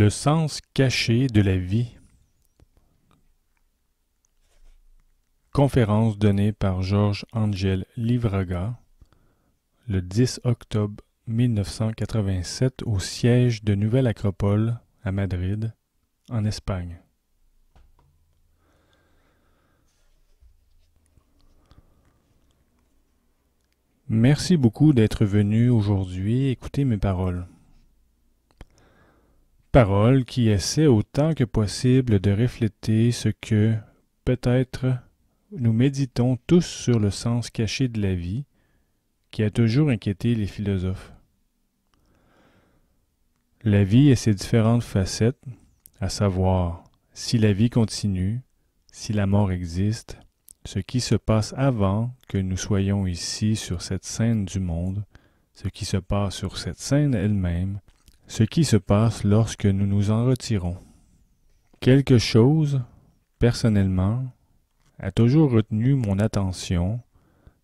Le sens caché de la vie. Conférence donnée par Georges Angel Livraga le 10 octobre 1987 au siège de Nouvelle Acropole à Madrid, en Espagne. Merci beaucoup d'être venu aujourd'hui écouter mes paroles parole qui essaie autant que possible de refléter ce que, peut-être, nous méditons tous sur le sens caché de la vie, qui a toujours inquiété les philosophes. La vie et ses différentes facettes, à savoir si la vie continue, si la mort existe, ce qui se passe avant que nous soyons ici sur cette scène du monde, ce qui se passe sur cette scène elle-même, ce qui se passe lorsque nous nous en retirons. Quelque chose, personnellement, a toujours retenu mon attention,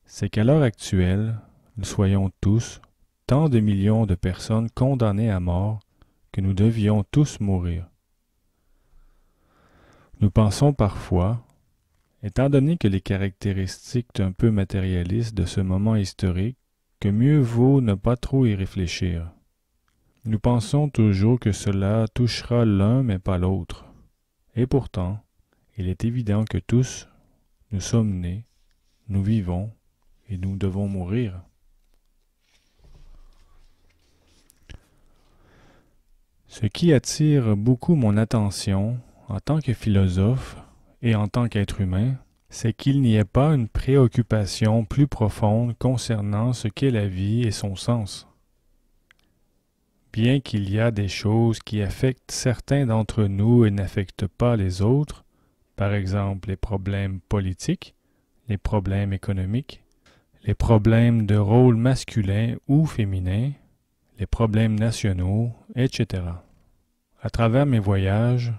c'est qu'à l'heure actuelle, nous soyons tous tant de millions de personnes condamnées à mort que nous devions tous mourir. Nous pensons parfois, étant donné que les caractéristiques un peu matérialistes de ce moment historique, que mieux vaut ne pas trop y réfléchir. Nous pensons toujours que cela touchera l'un mais pas l'autre. Et pourtant, il est évident que tous, nous sommes nés, nous vivons et nous devons mourir. Ce qui attire beaucoup mon attention en tant que philosophe et en tant qu'être humain, c'est qu'il n'y ait pas une préoccupation plus profonde concernant ce qu'est la vie et son sens bien qu'il y a des choses qui affectent certains d'entre nous et n'affectent pas les autres, par exemple les problèmes politiques, les problèmes économiques, les problèmes de rôle masculin ou féminin, les problèmes nationaux, etc. À travers mes voyages,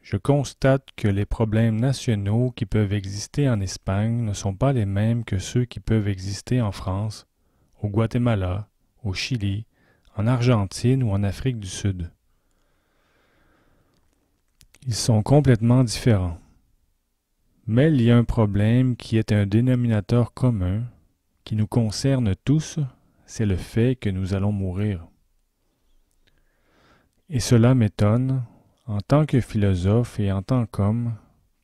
je constate que les problèmes nationaux qui peuvent exister en Espagne ne sont pas les mêmes que ceux qui peuvent exister en France, au Guatemala, au Chili, en Argentine ou en Afrique du Sud. Ils sont complètement différents. Mais il y a un problème qui est un dénominateur commun, qui nous concerne tous, c'est le fait que nous allons mourir. Et cela m'étonne, en tant que philosophe et en tant qu'homme,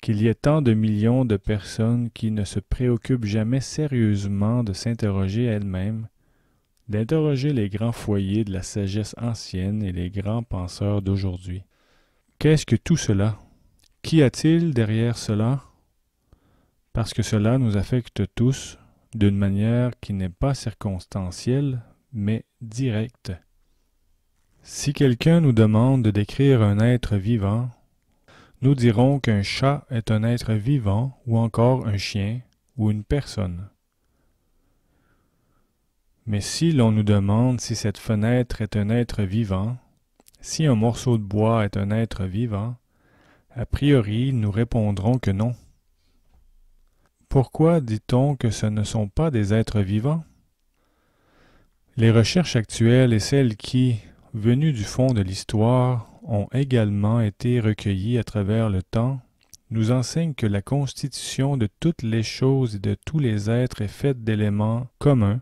qu'il y ait tant de millions de personnes qui ne se préoccupent jamais sérieusement de s'interroger elles-mêmes d'interroger les grands foyers de la sagesse ancienne et les grands penseurs d'aujourd'hui. Qu'est-ce que tout cela Qu'y a-t-il derrière cela Parce que cela nous affecte tous d'une manière qui n'est pas circonstancielle, mais directe. Si quelqu'un nous demande de décrire un être vivant, nous dirons qu'un chat est un être vivant ou encore un chien ou une personne. Mais si l'on nous demande si cette fenêtre est un être vivant, si un morceau de bois est un être vivant, a priori nous répondrons que non. Pourquoi dit-on que ce ne sont pas des êtres vivants Les recherches actuelles et celles qui, venues du fond de l'histoire, ont également été recueillies à travers le temps, nous enseignent que la constitution de toutes les choses et de tous les êtres est faite d'éléments communs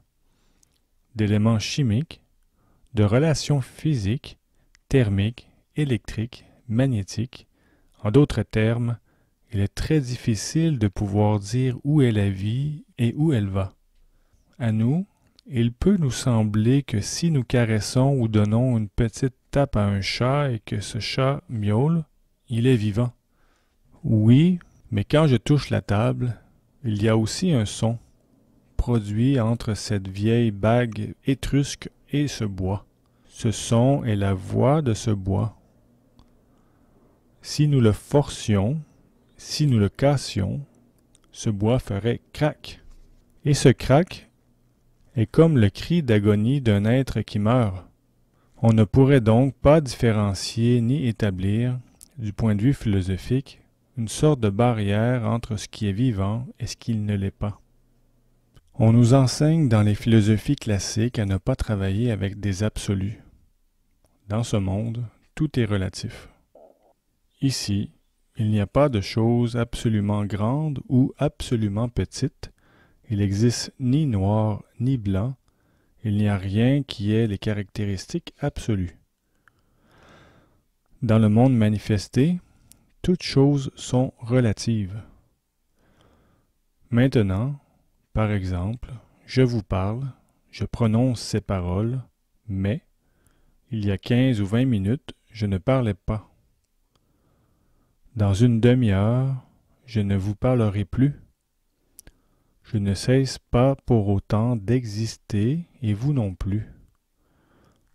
d'éléments chimiques, de relations physiques, thermiques, électriques, magnétiques. En d'autres termes, il est très difficile de pouvoir dire où est la vie et où elle va. À nous, il peut nous sembler que si nous caressons ou donnons une petite tape à un chat et que ce chat miaule, il est vivant. Oui, mais quand je touche la table, il y a aussi un son, produit entre cette vieille bague étrusque et ce bois. Ce son est la voix de ce bois. Si nous le forcions, si nous le cassions, ce bois ferait crac. Et ce crac est comme le cri d'agonie d'un être qui meurt. On ne pourrait donc pas différencier ni établir, du point de vue philosophique, une sorte de barrière entre ce qui est vivant et ce qui ne l'est pas. On nous enseigne dans les philosophies classiques à ne pas travailler avec des absolus. Dans ce monde, tout est relatif. Ici, il n'y a pas de choses absolument grandes ou absolument petites. Il n'existe ni noir ni blanc. Il n'y a rien qui ait les caractéristiques absolues. Dans le monde manifesté, toutes choses sont relatives. Maintenant, par exemple, je vous parle, je prononce ces paroles, mais, il y a quinze ou vingt minutes, je ne parlais pas. Dans une demi-heure, je ne vous parlerai plus. Je ne cesse pas pour autant d'exister et vous non plus.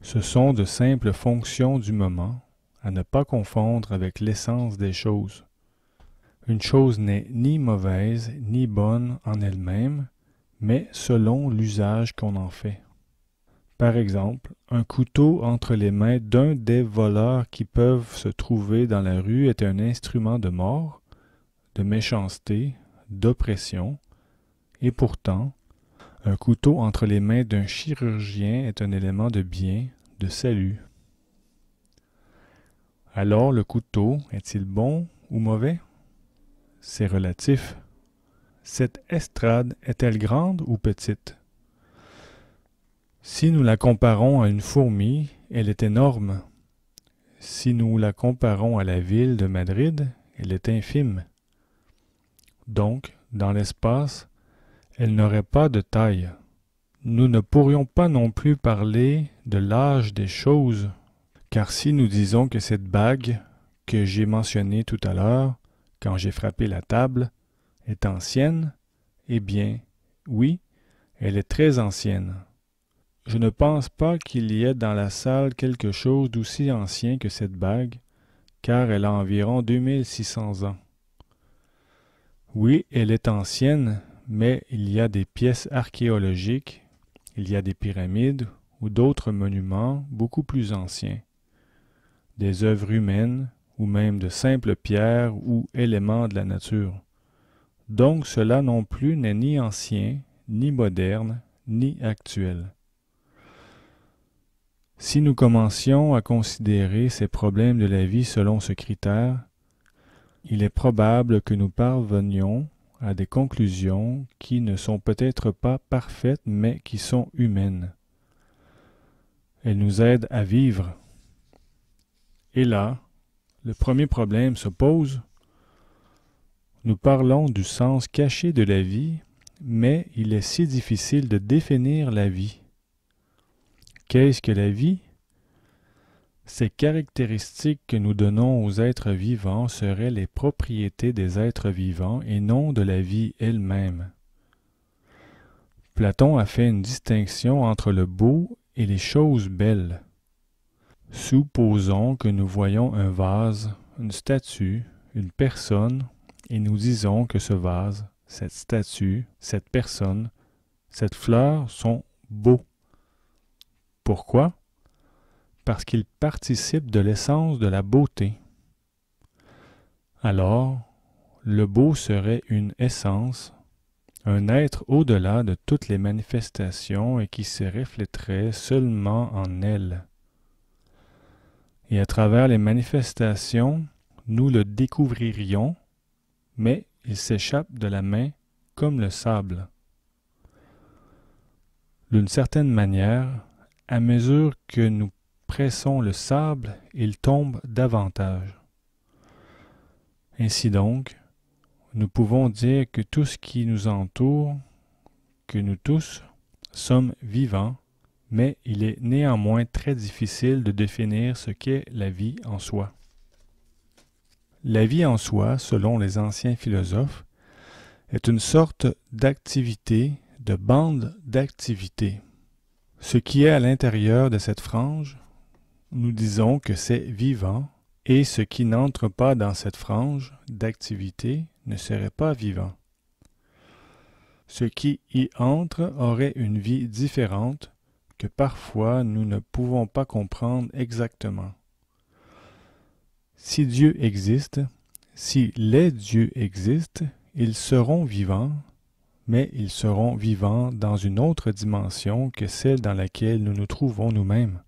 Ce sont de simples fonctions du moment, à ne pas confondre avec l'essence des choses. Une chose n'est ni mauvaise ni bonne en elle-même, mais selon l'usage qu'on en fait. Par exemple, un couteau entre les mains d'un des voleurs qui peuvent se trouver dans la rue est un instrument de mort, de méchanceté, d'oppression, et pourtant, un couteau entre les mains d'un chirurgien est un élément de bien, de salut. Alors le couteau est-il bon ou mauvais c'est relatif. Cette estrade est-elle grande ou petite Si nous la comparons à une fourmi, elle est énorme. Si nous la comparons à la ville de Madrid, elle est infime. Donc, dans l'espace, elle n'aurait pas de taille. Nous ne pourrions pas non plus parler de l'âge des choses, car si nous disons que cette bague que j'ai mentionnée tout à l'heure quand j'ai frappé la table, est ancienne Eh bien, oui, elle est très ancienne. Je ne pense pas qu'il y ait dans la salle quelque chose d'aussi ancien que cette bague, car elle a environ 2600 ans. Oui, elle est ancienne, mais il y a des pièces archéologiques, il y a des pyramides ou d'autres monuments beaucoup plus anciens, des œuvres humaines, ou même de simples pierres ou éléments de la nature. Donc cela non plus n'est ni ancien, ni moderne, ni actuel. Si nous commencions à considérer ces problèmes de la vie selon ce critère, il est probable que nous parvenions à des conclusions qui ne sont peut-être pas parfaites mais qui sont humaines. Elles nous aident à vivre. Et là, le premier problème se pose. Nous parlons du sens caché de la vie, mais il est si difficile de définir la vie. Qu'est-ce que la vie Ces caractéristiques que nous donnons aux êtres vivants seraient les propriétés des êtres vivants et non de la vie elle-même. Platon a fait une distinction entre le beau et les choses belles. Supposons que nous voyons un vase, une statue, une personne, et nous disons que ce vase, cette statue, cette personne, cette fleur sont beaux. Pourquoi? Parce qu'ils participent de l'essence de la beauté. Alors, le beau serait une essence, un être au-delà de toutes les manifestations et qui se reflèterait seulement en elle. Et à travers les manifestations, nous le découvririons, mais il s'échappe de la main comme le sable. D'une certaine manière, à mesure que nous pressons le sable, il tombe davantage. Ainsi donc, nous pouvons dire que tout ce qui nous entoure, que nous tous, sommes vivants mais il est néanmoins très difficile de définir ce qu'est la vie en soi. La vie en soi, selon les anciens philosophes, est une sorte d'activité, de bande d'activité. Ce qui est à l'intérieur de cette frange, nous disons que c'est vivant, et ce qui n'entre pas dans cette frange d'activité ne serait pas vivant. Ce qui y entre aurait une vie différente que parfois nous ne pouvons pas comprendre exactement. Si Dieu existe, si les dieux existent, ils seront vivants, mais ils seront vivants dans une autre dimension que celle dans laquelle nous nous trouvons nous-mêmes.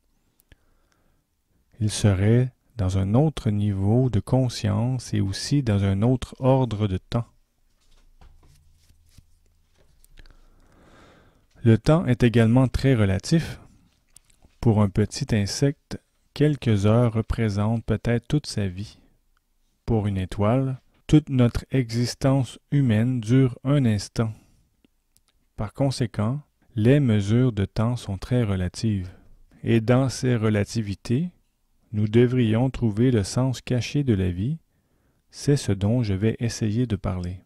Ils seraient dans un autre niveau de conscience et aussi dans un autre ordre de temps. Le temps est également très relatif. Pour un petit insecte, quelques heures représentent peut-être toute sa vie. Pour une étoile, toute notre existence humaine dure un instant. Par conséquent, les mesures de temps sont très relatives. Et dans ces relativités, nous devrions trouver le sens caché de la vie. C'est ce dont je vais essayer de parler.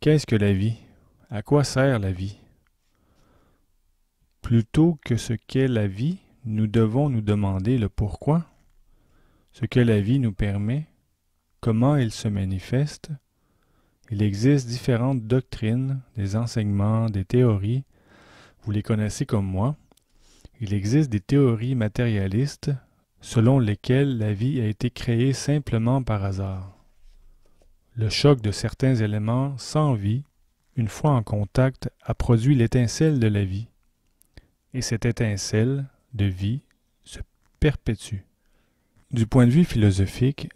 Qu'est-ce que la vie à quoi sert la vie Plutôt que ce qu'est la vie, nous devons nous demander le pourquoi, ce que la vie nous permet, comment elle se manifeste. Il existe différentes doctrines, des enseignements, des théories, vous les connaissez comme moi. Il existe des théories matérialistes selon lesquelles la vie a été créée simplement par hasard. Le choc de certains éléments sans vie une fois en contact, a produit l'étincelle de la vie. Et cette étincelle de vie se perpétue. Du point de vue philosophique,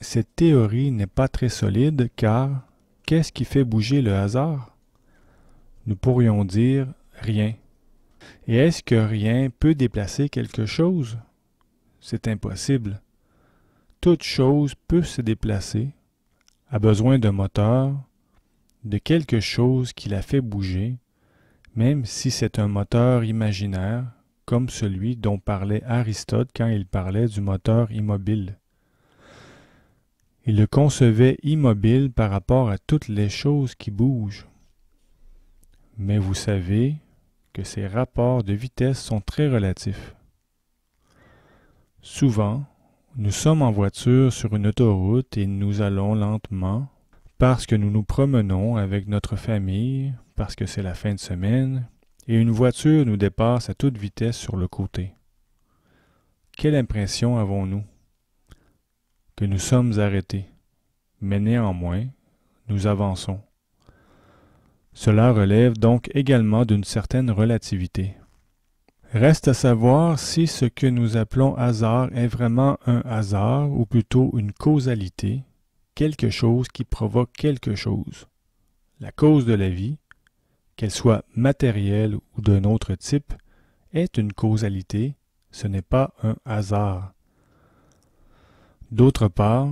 cette théorie n'est pas très solide car qu'est-ce qui fait bouger le hasard Nous pourrions dire rien. Et est-ce que rien peut déplacer quelque chose C'est impossible. Toute chose peut se déplacer, a besoin d'un moteur, de quelque chose qui la fait bouger, même si c'est un moteur imaginaire, comme celui dont parlait Aristote quand il parlait du moteur immobile. Il le concevait immobile par rapport à toutes les choses qui bougent. Mais vous savez que ces rapports de vitesse sont très relatifs. Souvent, nous sommes en voiture sur une autoroute et nous allons lentement, parce que nous nous promenons avec notre famille, parce que c'est la fin de semaine, et une voiture nous dépasse à toute vitesse sur le côté. Quelle impression avons-nous Que nous sommes arrêtés, mais néanmoins, nous avançons. Cela relève donc également d'une certaine relativité. Reste à savoir si ce que nous appelons hasard est vraiment un hasard ou plutôt une causalité quelque chose qui provoque quelque chose. La cause de la vie, qu'elle soit matérielle ou d'un autre type, est une causalité, ce n'est pas un hasard. D'autre part,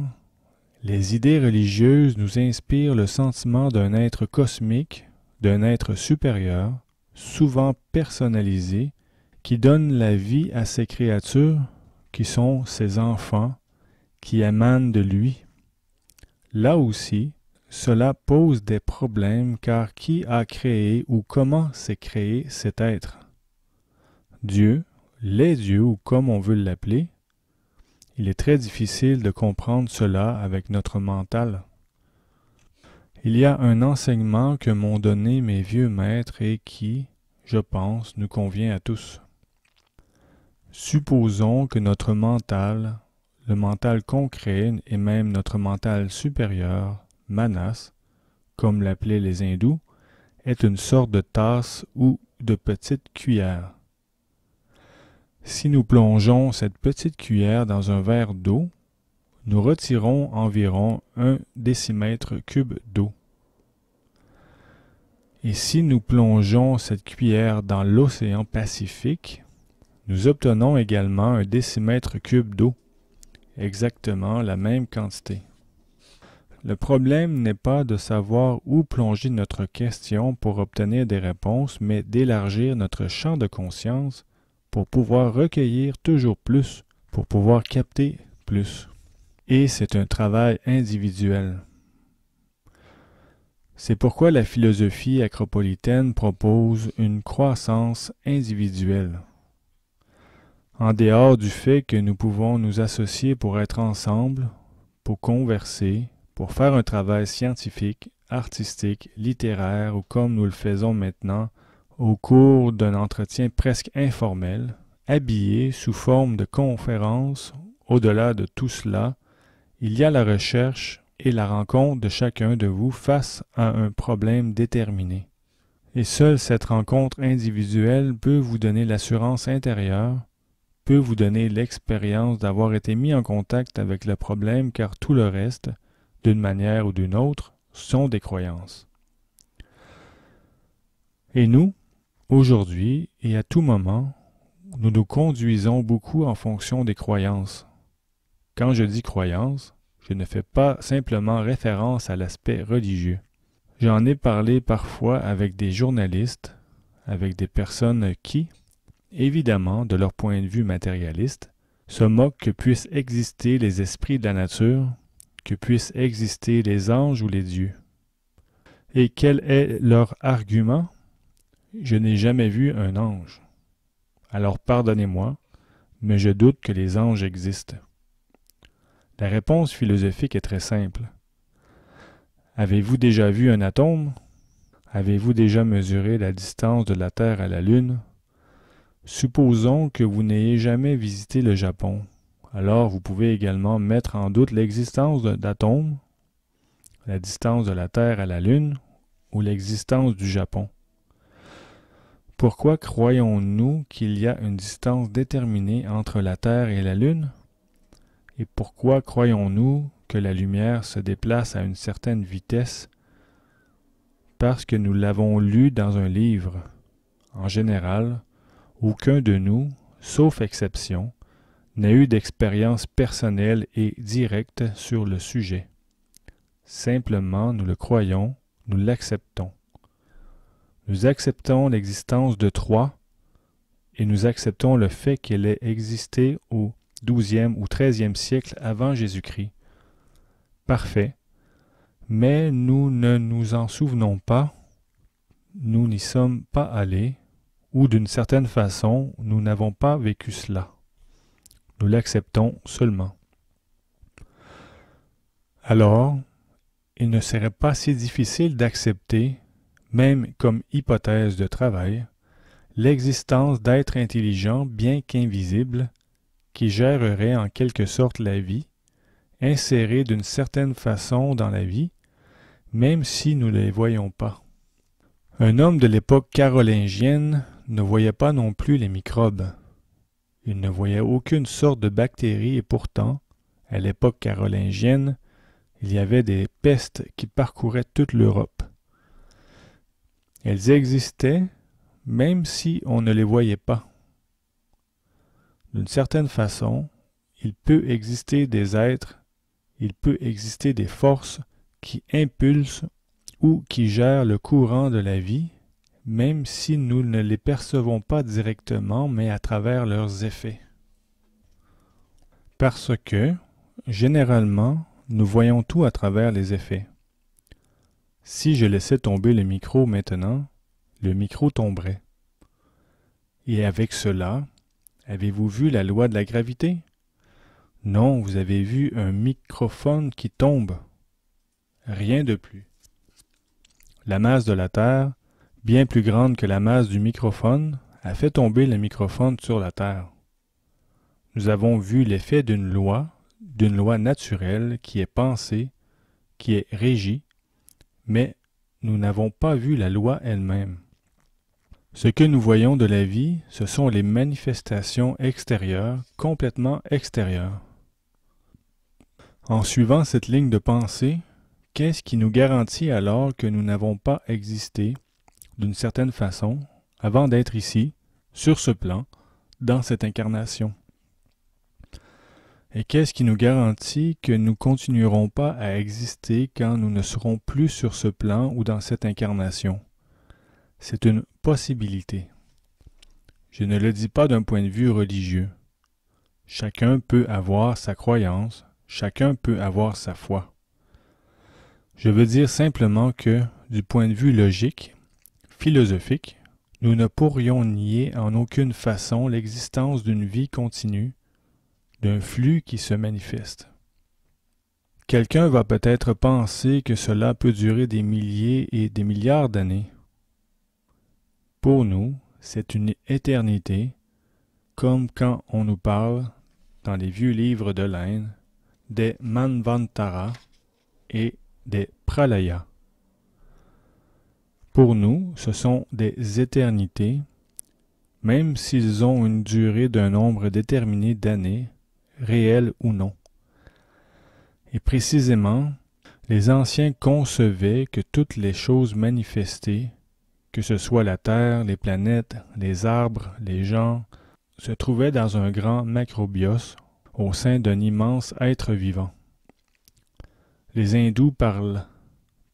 les idées religieuses nous inspirent le sentiment d'un être cosmique, d'un être supérieur, souvent personnalisé, qui donne la vie à ses créatures, qui sont ses enfants, qui émanent de lui Là aussi, cela pose des problèmes car qui a créé ou comment s'est créé cet être Dieu, les dieux ou comme on veut l'appeler, il est très difficile de comprendre cela avec notre mental. Il y a un enseignement que m'ont donné mes vieux maîtres et qui, je pense, nous convient à tous. Supposons que notre mental le mental concret et même notre mental supérieur, manas, comme l'appelaient les hindous, est une sorte de tasse ou de petite cuillère. Si nous plongeons cette petite cuillère dans un verre d'eau, nous retirons environ un décimètre cube d'eau. Et si nous plongeons cette cuillère dans l'océan Pacifique, nous obtenons également un décimètre cube d'eau exactement la même quantité. Le problème n'est pas de savoir où plonger notre question pour obtenir des réponses, mais d'élargir notre champ de conscience pour pouvoir recueillir toujours plus, pour pouvoir capter plus. Et c'est un travail individuel. C'est pourquoi la philosophie acropolitaine propose une croissance individuelle en dehors du fait que nous pouvons nous associer pour être ensemble, pour converser, pour faire un travail scientifique, artistique, littéraire ou comme nous le faisons maintenant au cours d'un entretien presque informel, habillé sous forme de conférence, au-delà de tout cela, il y a la recherche et la rencontre de chacun de vous face à un problème déterminé. Et seule cette rencontre individuelle peut vous donner l'assurance intérieure peut vous donner l'expérience d'avoir été mis en contact avec le problème car tout le reste, d'une manière ou d'une autre, sont des croyances. Et nous, aujourd'hui et à tout moment, nous nous conduisons beaucoup en fonction des croyances. Quand je dis croyances, je ne fais pas simplement référence à l'aspect religieux. J'en ai parlé parfois avec des journalistes, avec des personnes qui, évidemment de leur point de vue matérialiste, se moquent que puissent exister les esprits de la nature, que puissent exister les anges ou les dieux. Et quel est leur argument Je n'ai jamais vu un ange. Alors pardonnez-moi, mais je doute que les anges existent. La réponse philosophique est très simple. Avez-vous déjà vu un atome Avez-vous déjà mesuré la distance de la Terre à la Lune Supposons que vous n'ayez jamais visité le Japon. Alors vous pouvez également mettre en doute l'existence d'atomes, la distance de la Terre à la Lune ou l'existence du Japon. Pourquoi croyons-nous qu'il y a une distance déterminée entre la Terre et la Lune Et pourquoi croyons-nous que la lumière se déplace à une certaine vitesse Parce que nous l'avons lu dans un livre. En général, aucun de nous, sauf exception, n'a eu d'expérience personnelle et directe sur le sujet. Simplement, nous le croyons, nous l'acceptons. Nous acceptons l'existence de trois et nous acceptons le fait qu'elle ait existé au XIIe ou XIIIe siècle avant Jésus-Christ. Parfait. Mais nous ne nous en souvenons pas, nous n'y sommes pas allés, ou d'une certaine façon, nous n'avons pas vécu cela. Nous l'acceptons seulement. Alors, il ne serait pas si difficile d'accepter, même comme hypothèse de travail, l'existence d'êtres intelligents bien qu'invisibles, qui géreraient en quelque sorte la vie, insérés d'une certaine façon dans la vie, même si nous ne les voyons pas. Un homme de l'époque carolingienne ne voyait pas non plus les microbes. Il ne voyait aucune sorte de bactéries et pourtant, à l'époque carolingienne, il y avait des pestes qui parcouraient toute l'Europe. Elles existaient même si on ne les voyait pas. D'une certaine façon, il peut exister des êtres, il peut exister des forces qui impulsent ou qui gèrent le courant de la vie même si nous ne les percevons pas directement, mais à travers leurs effets. Parce que, généralement, nous voyons tout à travers les effets. Si je laissais tomber le micro maintenant, le micro tomberait. Et avec cela, avez-vous vu la loi de la gravité Non, vous avez vu un microphone qui tombe. Rien de plus. La masse de la Terre bien plus grande que la masse du microphone, a fait tomber le microphone sur la Terre. Nous avons vu l'effet d'une loi, d'une loi naturelle qui est pensée, qui est régie, mais nous n'avons pas vu la loi elle-même. Ce que nous voyons de la vie, ce sont les manifestations extérieures, complètement extérieures. En suivant cette ligne de pensée, qu'est-ce qui nous garantit alors que nous n'avons pas existé d'une certaine façon, avant d'être ici, sur ce plan, dans cette incarnation. Et qu'est-ce qui nous garantit que nous continuerons pas à exister quand nous ne serons plus sur ce plan ou dans cette incarnation C'est une possibilité. Je ne le dis pas d'un point de vue religieux. Chacun peut avoir sa croyance, chacun peut avoir sa foi. Je veux dire simplement que, du point de vue logique, philosophique, nous ne pourrions nier en aucune façon l'existence d'une vie continue, d'un flux qui se manifeste. Quelqu'un va peut-être penser que cela peut durer des milliers et des milliards d'années. Pour nous, c'est une éternité, comme quand on nous parle, dans les vieux livres de l'Inde, des Manvantara et des pralayas. Pour nous, ce sont des éternités, même s'ils ont une durée d'un nombre déterminé d'années, réelles ou non. Et précisément, les anciens concevaient que toutes les choses manifestées, que ce soit la terre, les planètes, les arbres, les gens, se trouvaient dans un grand macrobios au sein d'un immense être vivant. Les hindous parlent,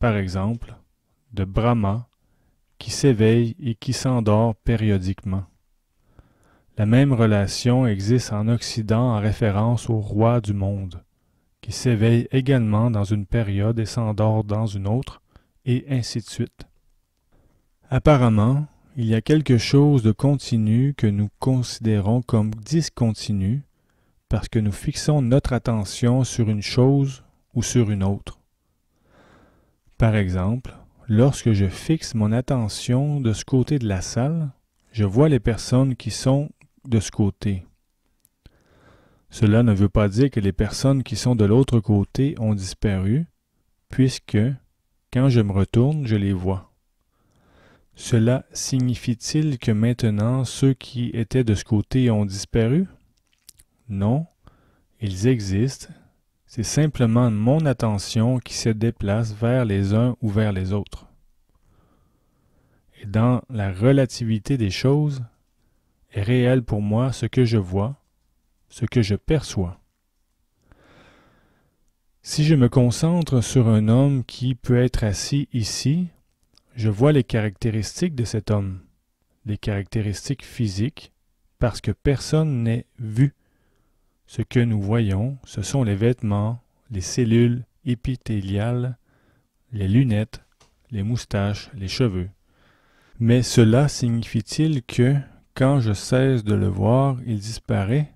par exemple, de Brahma, qui s'éveille et qui s'endort périodiquement. La même relation existe en Occident en référence au roi du monde, qui s'éveille également dans une période et s'endort dans une autre, et ainsi de suite. Apparemment, il y a quelque chose de continu que nous considérons comme discontinu parce que nous fixons notre attention sur une chose ou sur une autre. Par exemple, lorsque je fixe mon attention de ce côté de la salle, je vois les personnes qui sont de ce côté. Cela ne veut pas dire que les personnes qui sont de l'autre côté ont disparu, puisque, quand je me retourne, je les vois. Cela signifie-t-il que maintenant ceux qui étaient de ce côté ont disparu? Non, ils existent c'est simplement mon attention qui se déplace vers les uns ou vers les autres. Et dans la relativité des choses, est réel pour moi ce que je vois, ce que je perçois. Si je me concentre sur un homme qui peut être assis ici, je vois les caractéristiques de cet homme, les caractéristiques physiques, parce que personne n'est vu. Ce que nous voyons, ce sont les vêtements, les cellules épithéliales, les lunettes, les moustaches, les cheveux. Mais cela signifie-t-il que, quand je cesse de le voir, il disparaît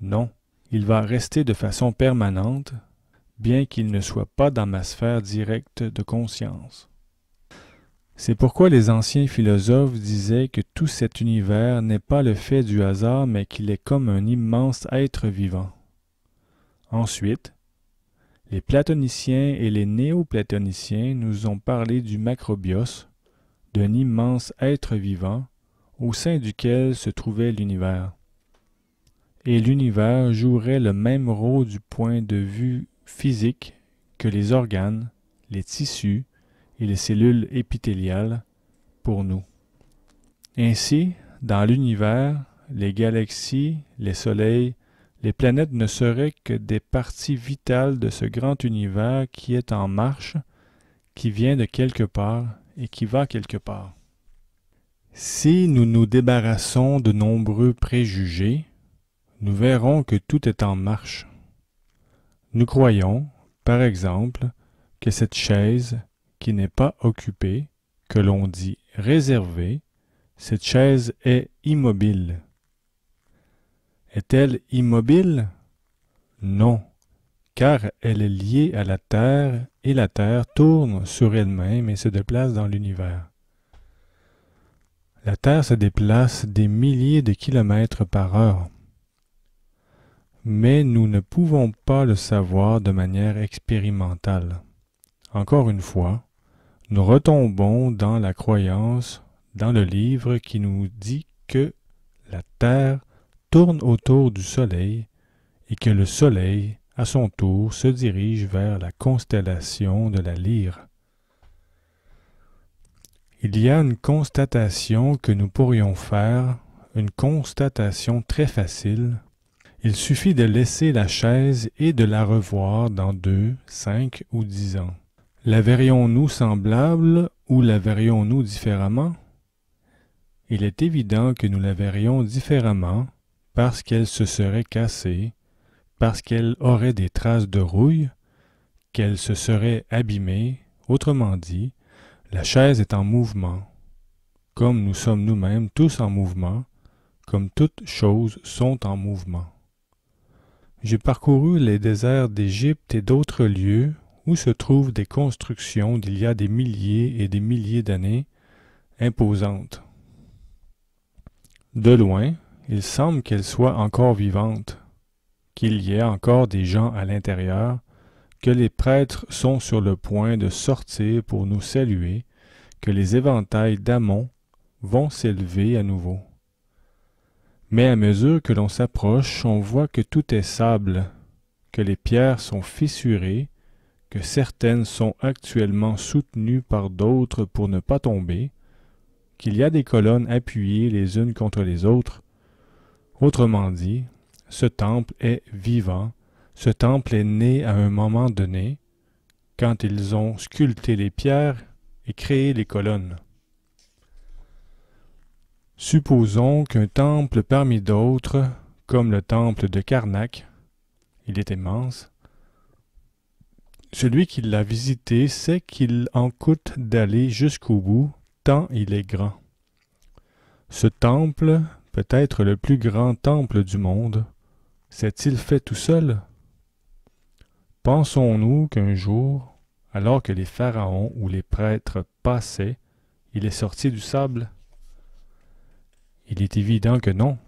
Non, il va rester de façon permanente, bien qu'il ne soit pas dans ma sphère directe de conscience. C'est pourquoi les anciens philosophes disaient que tout cet univers n'est pas le fait du hasard, mais qu'il est comme un immense être vivant. Ensuite, les platoniciens et les néoplatoniciens nous ont parlé du macrobios, d'un immense être vivant au sein duquel se trouvait l'univers. Et l'univers jouerait le même rôle du point de vue physique que les organes, les tissus, et les cellules épithéliales pour nous. Ainsi, dans l'univers, les galaxies, les soleils, les planètes ne seraient que des parties vitales de ce grand univers qui est en marche, qui vient de quelque part et qui va quelque part. Si nous nous débarrassons de nombreux préjugés, nous verrons que tout est en marche. Nous croyons, par exemple, que cette chaise, qui n'est pas occupée, que l'on dit réservée, cette chaise est immobile. Est-elle immobile Non, car elle est liée à la Terre et la Terre tourne sur elle-même et se déplace dans l'univers. La Terre se déplace des milliers de kilomètres par heure. Mais nous ne pouvons pas le savoir de manière expérimentale. Encore une fois, nous retombons dans la croyance, dans le livre qui nous dit que la Terre tourne autour du Soleil et que le Soleil, à son tour, se dirige vers la constellation de la Lyre. Il y a une constatation que nous pourrions faire, une constatation très facile. Il suffit de laisser la chaise et de la revoir dans deux, cinq ou dix ans. La verrions-nous semblable ou la verrions-nous différemment? Il est évident que nous la verrions différemment parce qu'elle se serait cassée, parce qu'elle aurait des traces de rouille, qu'elle se serait abîmée, autrement dit, la chaise est en mouvement, comme nous sommes nous-mêmes tous en mouvement, comme toutes choses sont en mouvement. J'ai parcouru les déserts d'Égypte et d'autres lieux où se trouvent des constructions d'il y a des milliers et des milliers d'années, imposantes. De loin, il semble qu'elles soient encore vivantes, qu'il y ait encore des gens à l'intérieur, que les prêtres sont sur le point de sortir pour nous saluer, que les éventails d'amont vont s'élever à nouveau. Mais à mesure que l'on s'approche, on voit que tout est sable, que les pierres sont fissurées, que certaines sont actuellement soutenues par d'autres pour ne pas tomber, qu'il y a des colonnes appuyées les unes contre les autres. Autrement dit, ce temple est vivant, ce temple est né à un moment donné, quand ils ont sculpté les pierres et créé les colonnes. Supposons qu'un temple parmi d'autres, comme le temple de Karnak, il est immense, celui qui l'a visité sait qu'il en coûte d'aller jusqu'au bout, tant il est grand. Ce temple, peut-être le plus grand temple du monde, s'est-il fait tout seul Pensons-nous qu'un jour, alors que les pharaons ou les prêtres passaient, il est sorti du sable Il est évident que non.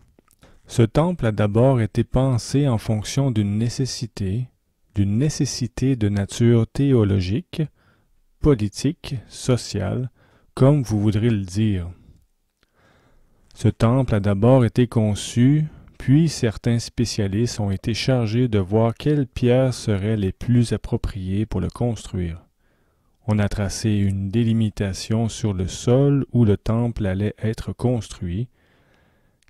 Ce temple a d'abord été pensé en fonction d'une nécessité, d'une nécessité de nature théologique, politique, sociale, comme vous voudrez le dire. Ce temple a d'abord été conçu, puis certains spécialistes ont été chargés de voir quelles pierres seraient les plus appropriées pour le construire. On a tracé une délimitation sur le sol où le temple allait être construit,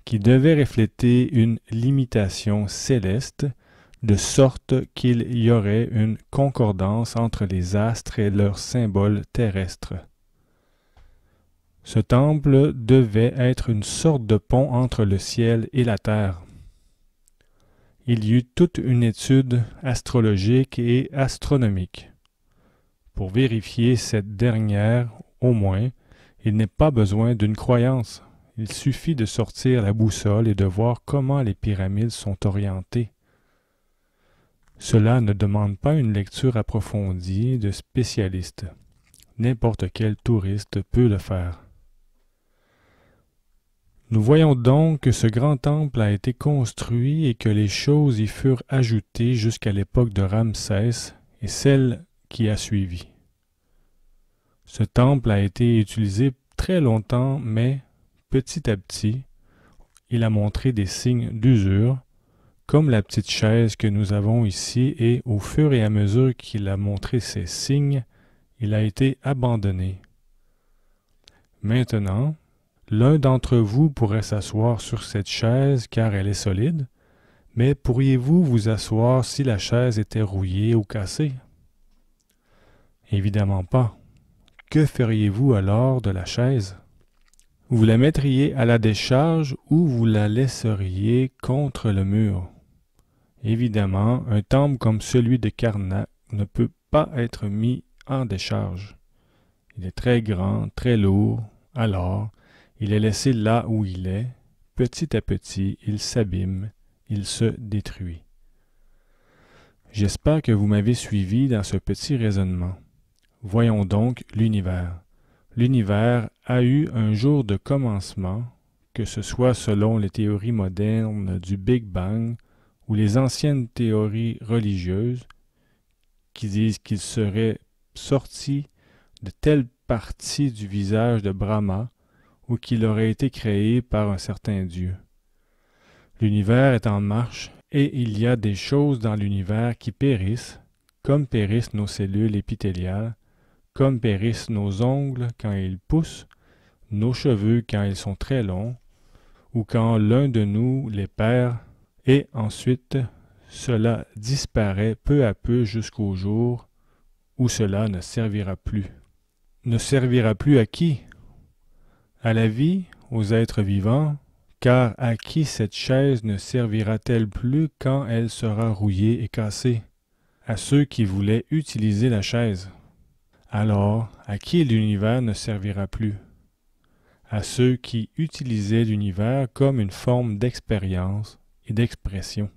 qui devait refléter une limitation céleste de sorte qu'il y aurait une concordance entre les astres et leurs symboles terrestres. Ce temple devait être une sorte de pont entre le ciel et la terre. Il y eut toute une étude astrologique et astronomique. Pour vérifier cette dernière, au moins, il n'est pas besoin d'une croyance. Il suffit de sortir la boussole et de voir comment les pyramides sont orientées. Cela ne demande pas une lecture approfondie de spécialistes. N'importe quel touriste peut le faire. Nous voyons donc que ce grand temple a été construit et que les choses y furent ajoutées jusqu'à l'époque de Ramsès et celle qui a suivi. Ce temple a été utilisé très longtemps, mais petit à petit, il a montré des signes d'usure comme la petite chaise que nous avons ici, et au fur et à mesure qu'il a montré ses signes, il a été abandonné. Maintenant, l'un d'entre vous pourrait s'asseoir sur cette chaise car elle est solide, mais pourriez-vous vous asseoir si la chaise était rouillée ou cassée Évidemment pas. Que feriez-vous alors de la chaise Vous la mettriez à la décharge ou vous la laisseriez contre le mur Évidemment, un temple comme celui de Karnak ne peut pas être mis en décharge. Il est très grand, très lourd, alors il est laissé là où il est, petit à petit il s'abîme, il se détruit. J'espère que vous m'avez suivi dans ce petit raisonnement. Voyons donc l'univers. L'univers a eu un jour de commencement, que ce soit selon les théories modernes du Big Bang ou les anciennes théories religieuses qui disent qu'il serait sorti de telle partie du visage de Brahma ou qu'il aurait été créé par un certain Dieu. L'univers est en marche et il y a des choses dans l'univers qui périssent, comme périssent nos cellules épithéliales, comme périssent nos ongles quand ils poussent, nos cheveux quand ils sont très longs, ou quand l'un de nous les perd et ensuite cela disparaît peu à peu jusqu'au jour où cela ne servira plus. Ne servira plus à qui À la vie, aux êtres vivants, car à qui cette chaise ne servira-t-elle plus quand elle sera rouillée et cassée À ceux qui voulaient utiliser la chaise. Alors, à qui l'univers ne servira plus À ceux qui utilisaient l'univers comme une forme d'expérience d'expression.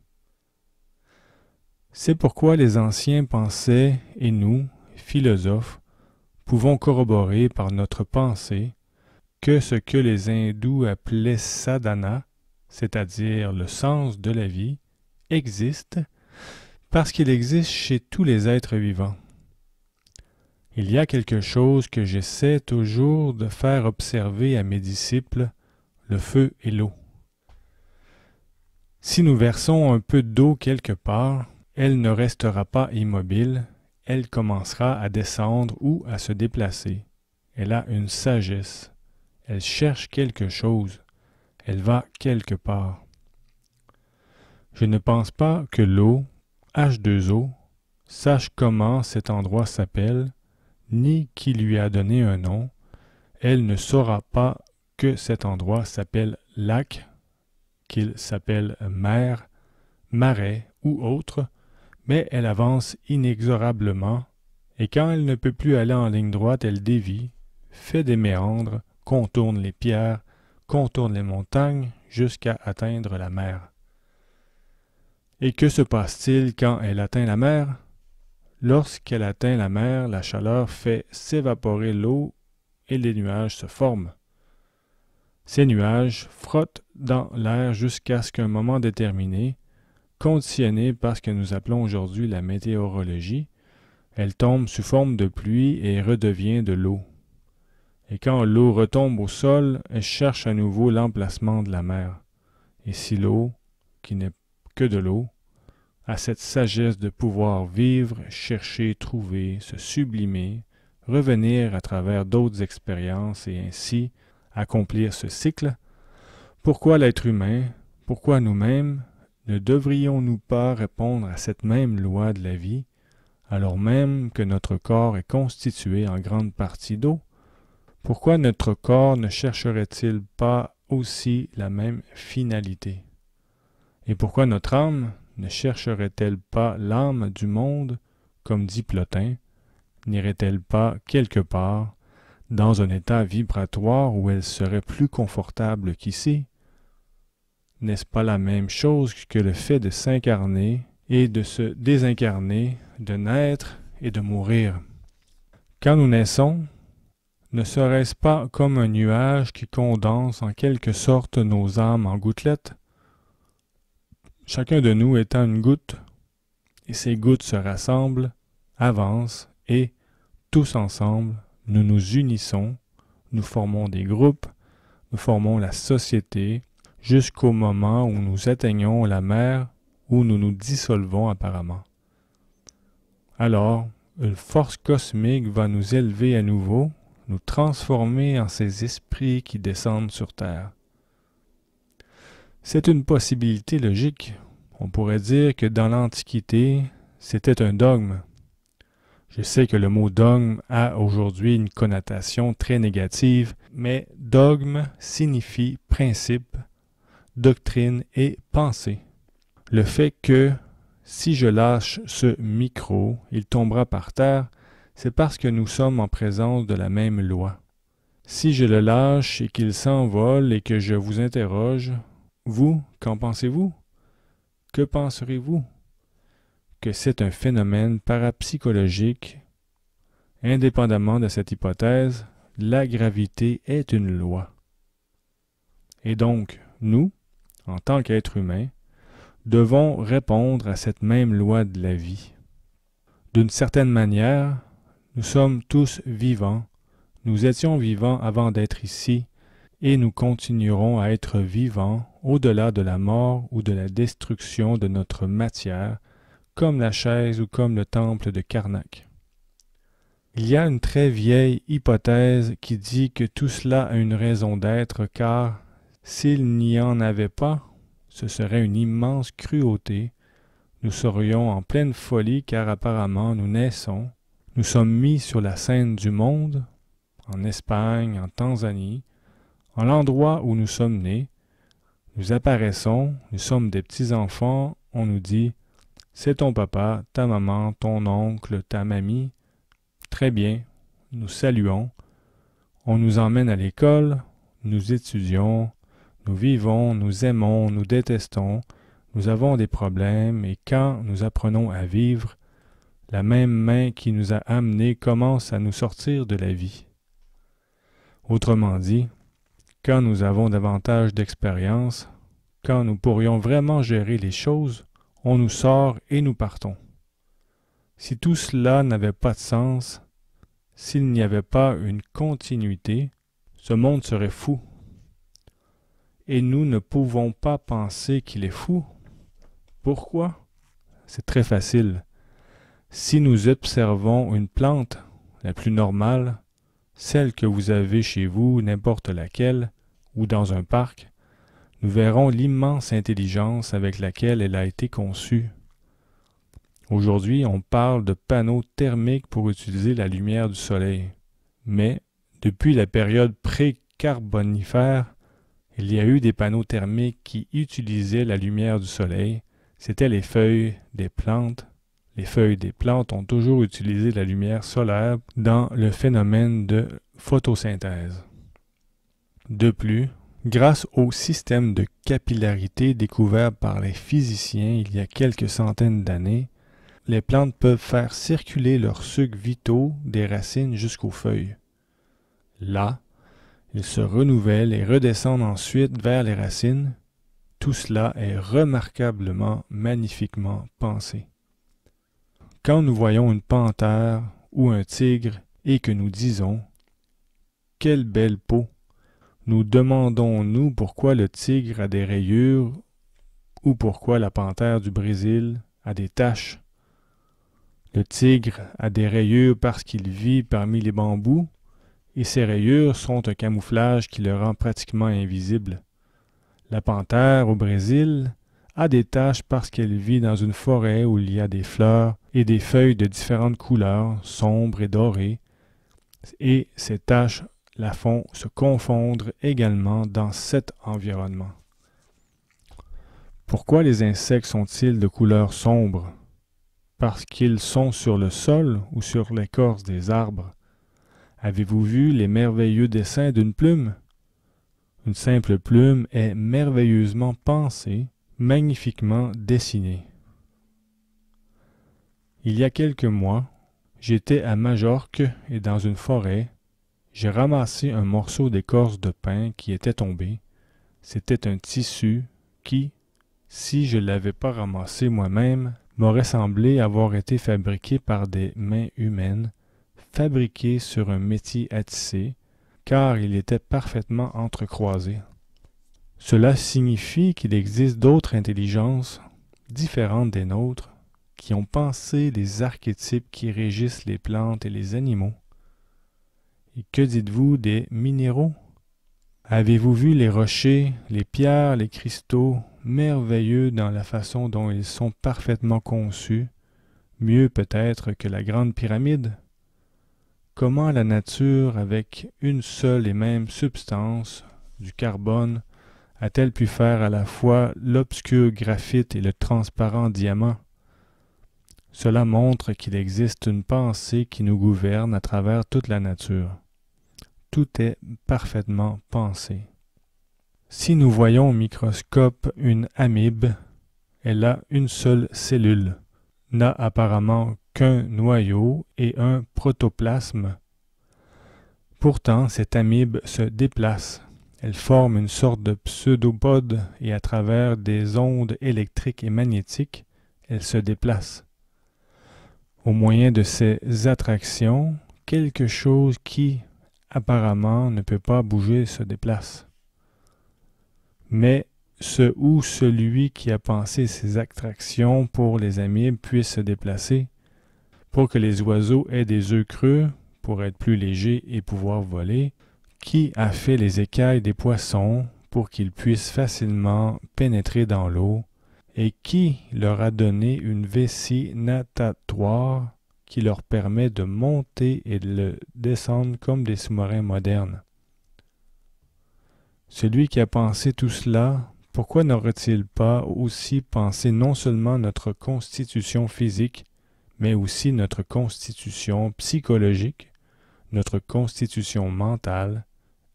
C'est pourquoi les anciens pensaient, et nous, philosophes, pouvons corroborer par notre pensée que ce que les hindous appelaient sadhana, c'est-à-dire le sens de la vie, existe parce qu'il existe chez tous les êtres vivants. Il y a quelque chose que j'essaie toujours de faire observer à mes disciples, le feu et l'eau. Si nous versons un peu d'eau quelque part, elle ne restera pas immobile, elle commencera à descendre ou à se déplacer. Elle a une sagesse. Elle cherche quelque chose. Elle va quelque part. Je ne pense pas que l'eau, H2O, sache comment cet endroit s'appelle, ni qui lui a donné un nom. Elle ne saura pas que cet endroit s'appelle lac qu'il s'appelle mer, marais ou autre, mais elle avance inexorablement, et quand elle ne peut plus aller en ligne droite, elle dévie, fait des méandres, contourne les pierres, contourne les montagnes jusqu'à atteindre la mer. Et que se passe-t-il quand elle atteint la mer Lorsqu'elle atteint la mer, la chaleur fait s'évaporer l'eau et les nuages se forment. Ces nuages frottent dans l'air jusqu'à ce qu'un moment déterminé, conditionné par ce que nous appelons aujourd'hui la météorologie, elle tombe sous forme de pluie et redevient de l'eau. Et quand l'eau retombe au sol, elle cherche à nouveau l'emplacement de la mer. Et si l'eau, qui n'est que de l'eau, a cette sagesse de pouvoir vivre, chercher, trouver, se sublimer, revenir à travers d'autres expériences et ainsi, accomplir ce cycle, pourquoi l'être humain, pourquoi nous-mêmes, ne devrions-nous pas répondre à cette même loi de la vie, alors même que notre corps est constitué en grande partie d'eau Pourquoi notre corps ne chercherait-il pas aussi la même finalité Et pourquoi notre âme ne chercherait-elle pas l'âme du monde, comme dit Plotin N'irait-elle pas quelque part dans un état vibratoire où elle serait plus confortable qu'ici, n'est-ce pas la même chose que le fait de s'incarner et de se désincarner, de naître et de mourir Quand nous naissons, ne serait-ce pas comme un nuage qui condense en quelque sorte nos âmes en gouttelettes Chacun de nous étant une goutte, et ces gouttes se rassemblent, avancent et, tous ensemble, nous nous unissons, nous formons des groupes, nous formons la société, jusqu'au moment où nous atteignons la mer, où nous nous dissolvons apparemment. Alors, une force cosmique va nous élever à nouveau, nous transformer en ces esprits qui descendent sur Terre. C'est une possibilité logique. On pourrait dire que dans l'Antiquité, c'était un dogme. Je sais que le mot dogme a aujourd'hui une connotation très négative, mais dogme signifie principe, doctrine et pensée. Le fait que si je lâche ce micro, il tombera par terre, c'est parce que nous sommes en présence de la même loi. Si je le lâche et qu'il s'envole et que je vous interroge, vous, qu'en pensez-vous Que penserez-vous que c'est un phénomène parapsychologique. Indépendamment de cette hypothèse, la gravité est une loi. Et donc, nous, en tant qu'êtres humains, devons répondre à cette même loi de la vie. D'une certaine manière, nous sommes tous vivants, nous étions vivants avant d'être ici, et nous continuerons à être vivants au-delà de la mort ou de la destruction de notre matière comme la chaise ou comme le temple de Karnak. Il y a une très vieille hypothèse qui dit que tout cela a une raison d'être car s'il n'y en avait pas, ce serait une immense cruauté, nous serions en pleine folie car apparemment nous naissons, nous sommes mis sur la scène du monde, en Espagne, en Tanzanie, en l'endroit où nous sommes nés, nous apparaissons, nous sommes des petits-enfants, on nous dit c'est ton papa, ta maman, ton oncle, ta mamie. Très bien, nous saluons. On nous emmène à l'école, nous étudions, nous vivons, nous aimons, nous détestons, nous avons des problèmes et quand nous apprenons à vivre, la même main qui nous a amenés commence à nous sortir de la vie. Autrement dit, quand nous avons davantage d'expérience, quand nous pourrions vraiment gérer les choses, on nous sort et nous partons. Si tout cela n'avait pas de sens, s'il n'y avait pas une continuité, ce monde serait fou. Et nous ne pouvons pas penser qu'il est fou. Pourquoi C'est très facile. Si nous observons une plante, la plus normale, celle que vous avez chez vous, n'importe laquelle, ou dans un parc, nous verrons l'immense intelligence avec laquelle elle a été conçue. Aujourd'hui, on parle de panneaux thermiques pour utiliser la lumière du soleil. Mais, depuis la période pré-carbonifère, il y a eu des panneaux thermiques qui utilisaient la lumière du soleil. C'étaient les feuilles des plantes. Les feuilles des plantes ont toujours utilisé la lumière solaire dans le phénomène de photosynthèse. De plus, grâce au système de capillarité découvert par les physiciens il y a quelques centaines d'années, les plantes peuvent faire circuler leurs sucs vitaux des racines jusqu'aux feuilles. Là, ils se renouvellent et redescendent ensuite vers les racines. Tout cela est remarquablement, magnifiquement pensé. Quand nous voyons une panthère ou un tigre et que nous disons Quelle belle peau nous demandons-nous pourquoi le tigre a des rayures ou pourquoi la panthère du Brésil a des taches. Le tigre a des rayures parce qu'il vit parmi les bambous et ses rayures sont un camouflage qui le rend pratiquement invisible. La panthère au Brésil a des taches parce qu'elle vit dans une forêt où il y a des fleurs et des feuilles de différentes couleurs, sombres et dorées, et ses taches la font se confondre également dans cet environnement. Pourquoi les insectes sont-ils de couleur sombre Parce qu'ils sont sur le sol ou sur l'écorce des arbres. Avez-vous vu les merveilleux dessins d'une plume Une simple plume est merveilleusement pensée, magnifiquement dessinée. Il y a quelques mois, j'étais à Majorque et dans une forêt, j'ai ramassé un morceau d'écorce de pain qui était tombé. C'était un tissu qui, si je ne l'avais pas ramassé moi-même, m'aurait semblé avoir été fabriqué par des mains humaines, fabriqué sur un métier à tisser, car il était parfaitement entrecroisé. Cela signifie qu'il existe d'autres intelligences, différentes des nôtres, qui ont pensé des archétypes qui régissent les plantes et les animaux, et que dites-vous des minéraux? Avez-vous vu les rochers, les pierres, les cristaux, merveilleux dans la façon dont ils sont parfaitement conçus, mieux peut-être que la grande pyramide? Comment la nature, avec une seule et même substance, du carbone, a-t-elle pu faire à la fois l'obscur graphite et le transparent diamant? Cela montre qu'il existe une pensée qui nous gouverne à travers toute la nature tout est parfaitement pensé. Si nous voyons au microscope une amibe, elle a une seule cellule, n'a apparemment qu'un noyau et un protoplasme. Pourtant, cette amibe se déplace. Elle forme une sorte de pseudopode et à travers des ondes électriques et magnétiques, elle se déplace. Au moyen de ces attractions, quelque chose qui, apparemment ne peut pas bouger se déplace. Mais ce ou celui qui a pensé ces attractions pour les amibes puisse se déplacer, pour que les oiseaux aient des œufs creux, pour être plus légers et pouvoir voler, qui a fait les écailles des poissons pour qu'ils puissent facilement pénétrer dans l'eau, et qui leur a donné une vessie natatoire qui leur permet de monter et de descendre comme des sous-marins modernes. Celui qui a pensé tout cela, pourquoi n'aurait-il pas aussi pensé non seulement notre constitution physique, mais aussi notre constitution psychologique, notre constitution mentale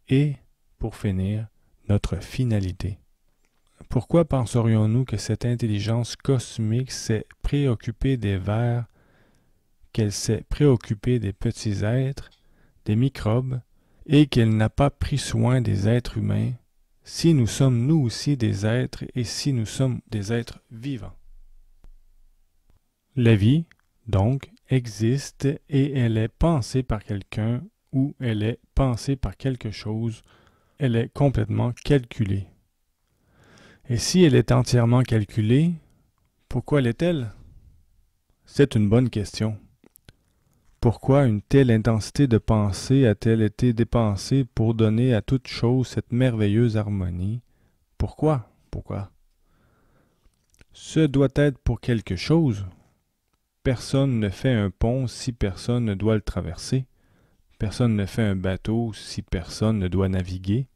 et, pour finir, notre finalité? Pourquoi penserions-nous que cette intelligence cosmique s'est préoccupée des vers qu'elle s'est préoccupée des petits êtres, des microbes, et qu'elle n'a pas pris soin des êtres humains, si nous sommes nous aussi des êtres et si nous sommes des êtres vivants. La vie, donc, existe et elle est pensée par quelqu'un ou elle est pensée par quelque chose, elle est complètement calculée. Et si elle est entièrement calculée, pourquoi l'est-elle C'est une bonne question pourquoi une telle intensité de pensée a-t-elle été dépensée pour donner à toute chose cette merveilleuse harmonie Pourquoi Pourquoi Ce doit être pour quelque chose. Personne ne fait un pont si personne ne doit le traverser. Personne ne fait un bateau si personne ne doit naviguer.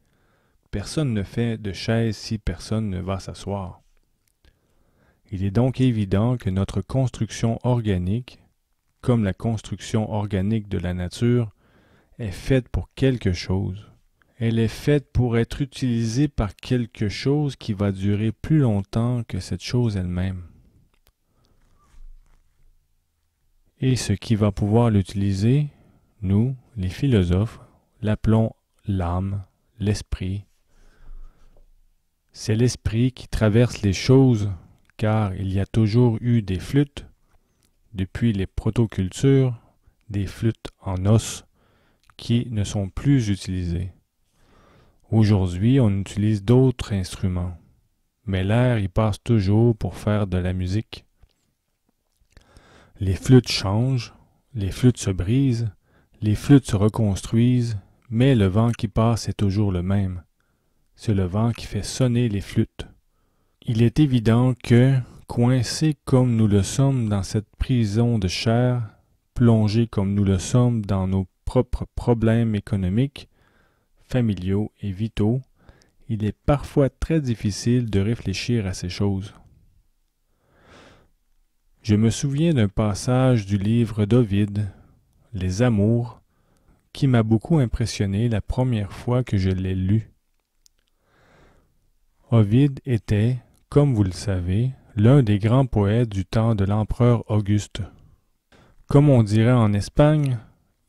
Personne ne fait de chaise si personne ne va s'asseoir. Il est donc évident que notre construction organique comme la construction organique de la nature, est faite pour quelque chose. Elle est faite pour être utilisée par quelque chose qui va durer plus longtemps que cette chose elle-même. Et ce qui va pouvoir l'utiliser, nous, les philosophes, l'appelons l'âme, l'esprit. C'est l'esprit qui traverse les choses, car il y a toujours eu des flûtes, depuis les protocultures, des flûtes en os qui ne sont plus utilisées. Aujourd'hui, on utilise d'autres instruments, mais l'air y passe toujours pour faire de la musique. Les flûtes changent, les flûtes se brisent, les flûtes se reconstruisent, mais le vent qui passe est toujours le même. C'est le vent qui fait sonner les flûtes. Il est évident que, coincés comme nous le sommes dans cette prison de chair, plongés comme nous le sommes dans nos propres problèmes économiques, familiaux et vitaux, il est parfois très difficile de réfléchir à ces choses. Je me souviens d'un passage du livre d'Ovide, Les Amours, qui m'a beaucoup impressionné la première fois que je l'ai lu. Ovide était, comme vous le savez, l'un des grands poètes du temps de l'empereur Auguste. Comme on dirait en Espagne,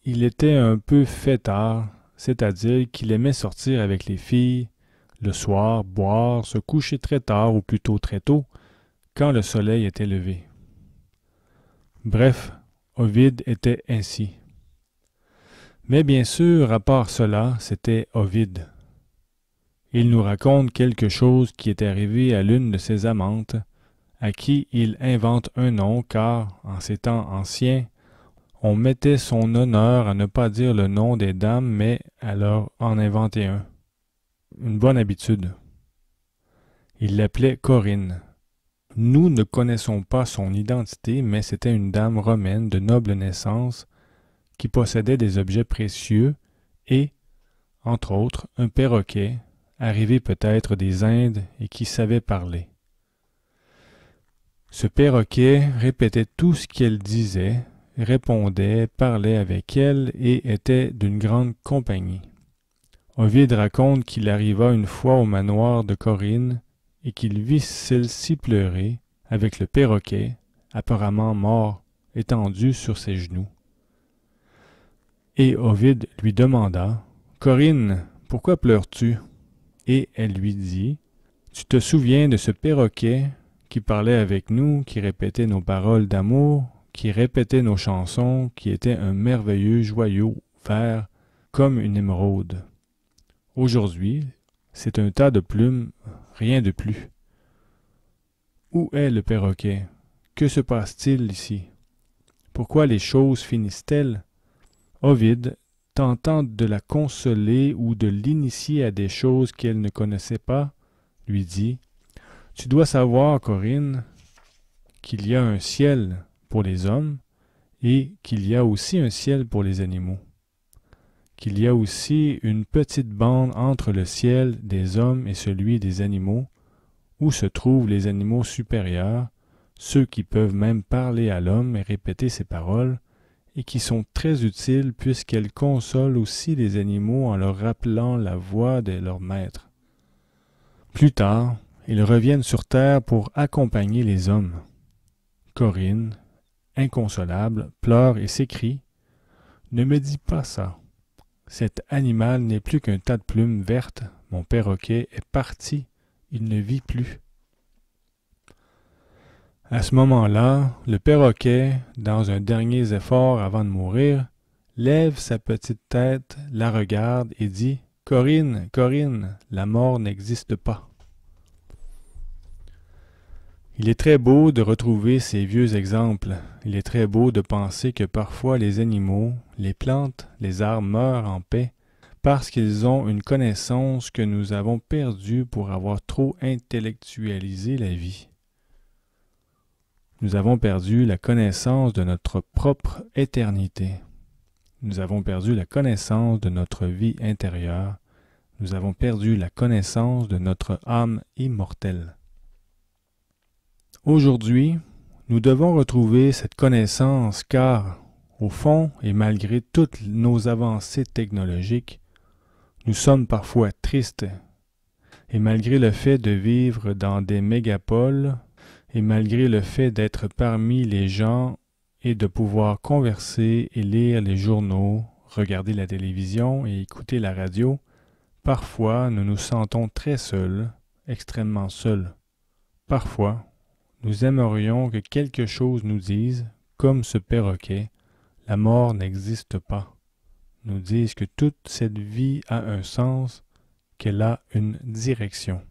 il était un peu fêtard, c'est-à-dire qu'il aimait sortir avec les filles, le soir, boire, se coucher très tard ou plutôt très tôt, quand le soleil était levé. Bref, Ovide était ainsi. Mais bien sûr, à part cela, c'était Ovide. Il nous raconte quelque chose qui est arrivé à l'une de ses amantes, à qui il invente un nom car, en ces temps anciens, on mettait son honneur à ne pas dire le nom des dames, mais alors en inventer un. Une bonne habitude. Il l'appelait Corinne. Nous ne connaissons pas son identité, mais c'était une dame romaine de noble naissance qui possédait des objets précieux et, entre autres, un perroquet, arrivé peut-être des Indes et qui savait parler. Ce perroquet répétait tout ce qu'elle disait, répondait, parlait avec elle et était d'une grande compagnie. Ovide raconte qu'il arriva une fois au manoir de Corinne et qu'il vit celle-ci pleurer avec le perroquet, apparemment mort, étendu sur ses genoux. Et Ovide lui demanda Corinne, pourquoi pleures-tu Et elle lui dit Tu te souviens de ce perroquet qui parlait avec nous, qui répétait nos paroles d'amour, qui répétait nos chansons, qui était un merveilleux joyau vert comme une émeraude. Aujourd'hui, c'est un tas de plumes, rien de plus. Où est le perroquet Que se passe-t-il ici Pourquoi les choses finissent-elles Ovide, tentant de la consoler ou de l'initier à des choses qu'elle ne connaissait pas, lui dit tu dois savoir, Corinne, qu'il y a un ciel pour les hommes et qu'il y a aussi un ciel pour les animaux, qu'il y a aussi une petite bande entre le ciel des hommes et celui des animaux, où se trouvent les animaux supérieurs, ceux qui peuvent même parler à l'homme et répéter ses paroles, et qui sont très utiles puisqu'elles consolent aussi les animaux en leur rappelant la voix de leur maître. Plus tard, ils reviennent sur Terre pour accompagner les hommes. Corinne, inconsolable, pleure et s'écrie Ne me dis pas ça. Cet animal n'est plus qu'un tas de plumes vertes. Mon perroquet est parti. Il ne vit plus. À ce moment-là, le perroquet, dans un dernier effort avant de mourir, lève sa petite tête, la regarde et dit Corinne, Corinne, la mort n'existe pas. Il est très beau de retrouver ces vieux exemples. Il est très beau de penser que parfois les animaux, les plantes, les arbres meurent en paix parce qu'ils ont une connaissance que nous avons perdue pour avoir trop intellectualisé la vie. Nous avons perdu la connaissance de notre propre éternité. Nous avons perdu la connaissance de notre vie intérieure. Nous avons perdu la connaissance de notre âme immortelle. Aujourd'hui, nous devons retrouver cette connaissance car, au fond, et malgré toutes nos avancées technologiques, nous sommes parfois tristes. Et malgré le fait de vivre dans des mégapoles, et malgré le fait d'être parmi les gens et de pouvoir converser et lire les journaux, regarder la télévision et écouter la radio, parfois nous nous sentons très seuls, extrêmement seuls. Parfois, nous aimerions que quelque chose nous dise, comme ce perroquet, la mort n'existe pas. Nous dise que toute cette vie a un sens, qu'elle a une direction.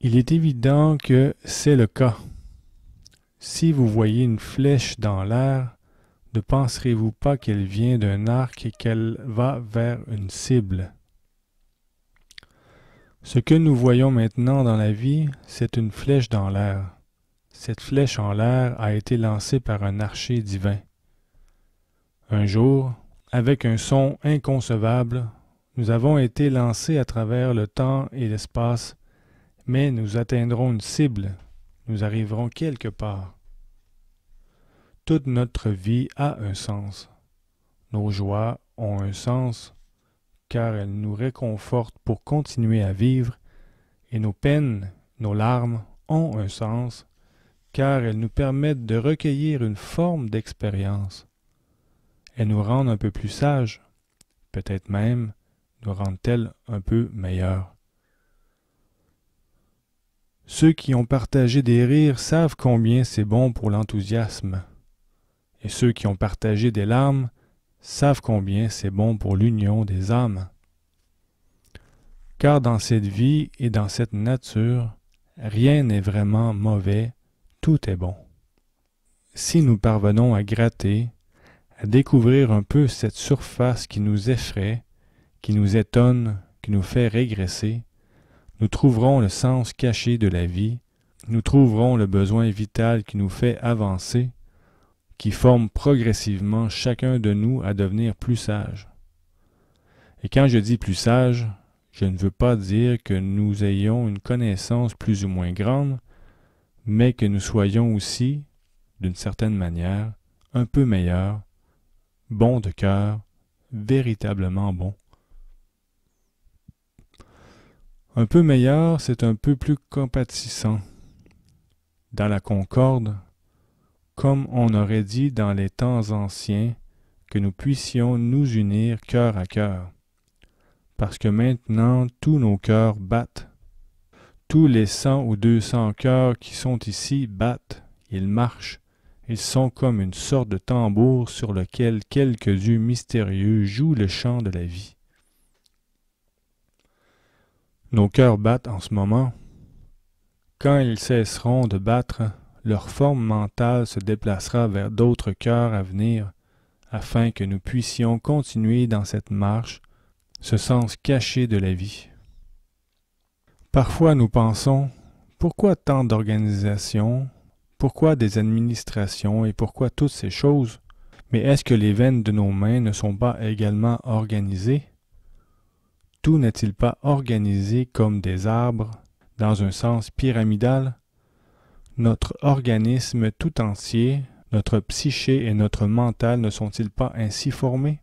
Il est évident que c'est le cas. Si vous voyez une flèche dans l'air, ne penserez-vous pas qu'elle vient d'un arc et qu'elle va vers une cible Ce que nous voyons maintenant dans la vie, c'est une flèche dans l'air. Cette flèche en l'air a été lancée par un archer divin. Un jour, avec un son inconcevable, nous avons été lancés à travers le temps et l'espace, mais nous atteindrons une cible, nous arriverons quelque part. Toute notre vie a un sens. Nos joies ont un sens, car elles nous réconfortent pour continuer à vivre, et nos peines, nos larmes ont un sens, car elles nous permettent de recueillir une forme d'expérience. Elles nous rendent un peu plus sages, peut-être même nous rendent-elles un peu meilleurs. Ceux qui ont partagé des rires savent combien c'est bon pour l'enthousiasme, et ceux qui ont partagé des larmes savent combien c'est bon pour l'union des âmes. Car dans cette vie et dans cette nature, rien n'est vraiment mauvais tout est bon. Si nous parvenons à gratter, à découvrir un peu cette surface qui nous effraie, qui nous étonne, qui nous fait régresser, nous trouverons le sens caché de la vie, nous trouverons le besoin vital qui nous fait avancer, qui forme progressivement chacun de nous à devenir plus sage. Et quand je dis plus sage, je ne veux pas dire que nous ayons une connaissance plus ou moins grande, mais que nous soyons aussi, d'une certaine manière, un peu meilleurs, bons de cœur, véritablement bons. Un peu meilleur, c'est un peu plus compatissant. Dans la concorde, comme on aurait dit dans les temps anciens, que nous puissions nous unir cœur à cœur, parce que maintenant tous nos cœurs battent tous les cent ou deux cents cœurs qui sont ici battent, ils marchent, ils sont comme une sorte de tambour sur lequel quelques yeux mystérieux jouent le chant de la vie. Nos cœurs battent en ce moment. Quand ils cesseront de battre, leur forme mentale se déplacera vers d'autres cœurs à venir, afin que nous puissions continuer dans cette marche, ce sens caché de la vie. Parfois nous pensons, pourquoi tant d'organisations, pourquoi des administrations et pourquoi toutes ces choses Mais est-ce que les veines de nos mains ne sont pas également organisées Tout n'est-il pas organisé comme des arbres, dans un sens pyramidal Notre organisme tout entier, notre psyché et notre mental ne sont-ils pas ainsi formés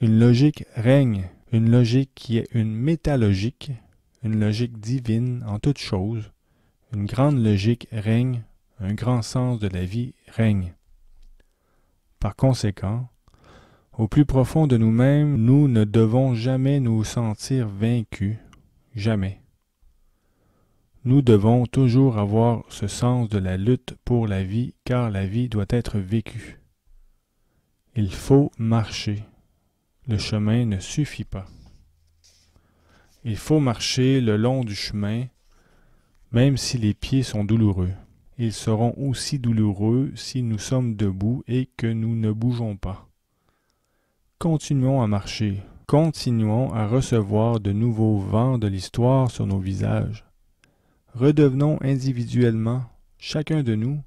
Une logique règne, une logique qui est une métalogique, une logique divine en toutes choses, une grande logique règne, un grand sens de la vie règne. Par conséquent, au plus profond de nous-mêmes, nous ne devons jamais nous sentir vaincus, jamais. Nous devons toujours avoir ce sens de la lutte pour la vie, car la vie doit être vécue. Il faut marcher. Le chemin ne suffit pas. Il faut marcher le long du chemin, même si les pieds sont douloureux. Ils seront aussi douloureux si nous sommes debout et que nous ne bougeons pas. Continuons à marcher. Continuons à recevoir de nouveaux vents de l'histoire sur nos visages. Redevenons individuellement, chacun de nous,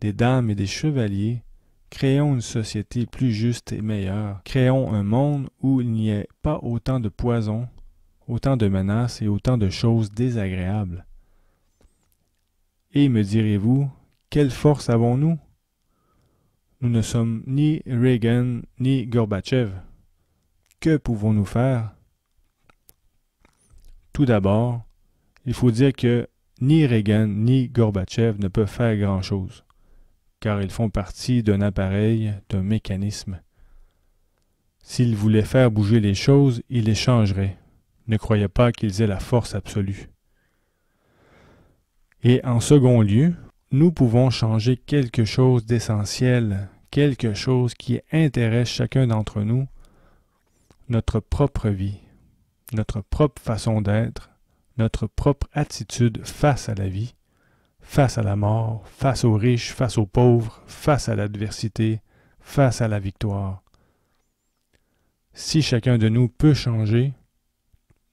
des dames et des chevaliers, créons une société plus juste et meilleure, créons un monde où il n'y ait pas autant de poison, autant de menaces et autant de choses désagréables. Et me direz-vous, quelle force avons-nous Nous ne sommes ni Reagan ni Gorbatchev. Que pouvons-nous faire Tout d'abord, il faut dire que ni Reagan ni Gorbatchev ne peuvent faire grand-chose, car ils font partie d'un appareil, d'un mécanisme. S'ils voulaient faire bouger les choses, ils les changeraient ne croyez pas qu'ils aient la force absolue. Et en second lieu, nous pouvons changer quelque chose d'essentiel, quelque chose qui intéresse chacun d'entre nous, notre propre vie, notre propre façon d'être, notre propre attitude face à la vie, face à la mort, face aux riches, face aux pauvres, face à l'adversité, face à la victoire. Si chacun de nous peut changer,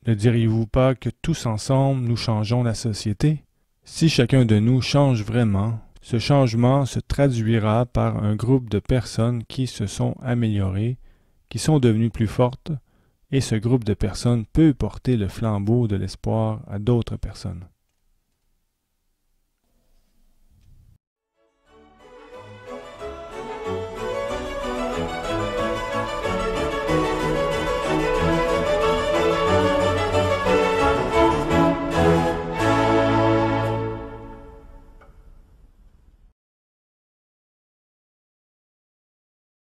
ne diriez-vous pas que tous ensemble nous changeons la société Si chacun de nous change vraiment, ce changement se traduira par un groupe de personnes qui se sont améliorées, qui sont devenues plus fortes, et ce groupe de personnes peut porter le flambeau de l'espoir à d'autres personnes.